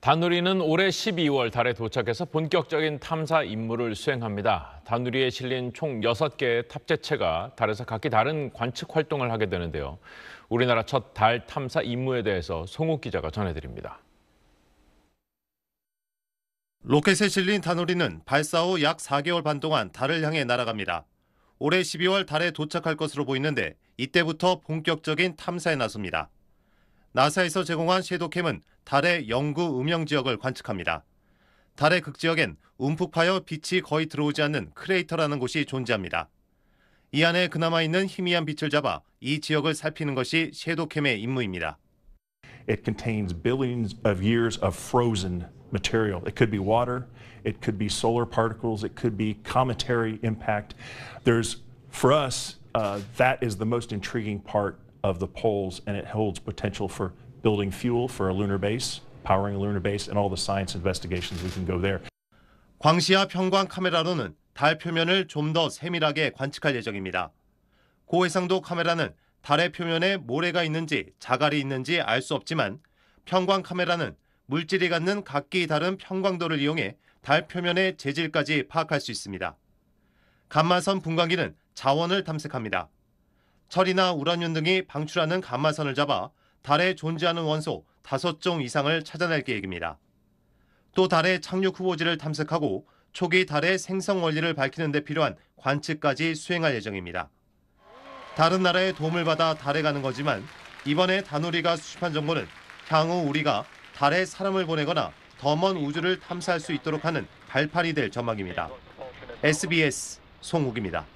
다누리는 올해 12월 달에 도착해서 본격적인 탐사 임무를 수행합니다. 다누리에 실린 총 6개의 탑재체가 달에서 각기 다른 관측 활동을 하게 되는데요. 우리나라 첫 달 탐사 임무에 대해서 송욱 기자가 전해드립니다. 로켓에 실린 다누리는 발사 후 약 4개월 반 동안 달을 향해 날아갑니다. 올해 12월 달에 도착할 것으로 보이는데 이때부터 본격적인 탐사에 나섭니다. 나사에서 제공한 섀도캠은 달의 영구 음영 지역을 관측합니다. 달의 극지역엔 움푹 파여 빛이 거의 들어오지 않는 크레이터라는 곳이 존재합니다. 이 안에 그나마 있는 희미한 빛을 잡아 이 지역을 살피는 것이 섀도캠의 임무입니다. It contains billions of years of frozen material. It could be water, it could be solar particles, it could be cometary impact. There's for us uh, that is the most intriguing part of the poles, and it holds potential for building fuel for a lunar base, powering a lunar base, and all the science investigations we can go there. 광시와 평광 카메라로는 달 표면을 좀 더 세밀하게 관측할 예정입니다. 고해상도 카메라는 달의 표면에 모래가 있는지 자갈이 있는지 알 수 없지만 평광 카메라는 물질이 갖는 각기 다른 평광도를 이용해 달 표면의 재질까지 파악할 수 있습니다. 감마선 분광기는 자원을 탐색합니다. 철이나 우라늄 등이 방출하는 감마선을 잡아 달에 존재하는 원소 5종 이상을 찾아낼 계획입니다. 또 달의 착륙 후보지를 탐색하고 초기 달의 생성 원리를 밝히는 데 필요한 관측까지 수행할 예정입니다. 다른 나라의 도움을 받아 달에 가는 거지만 이번에 다누리가 수집한 정보는 향후 우리가 달에 사람을 보내거나 더 먼 우주를 탐사할 수 있도록 하는 발판이 될 전망입니다. SBS 송욱입니다.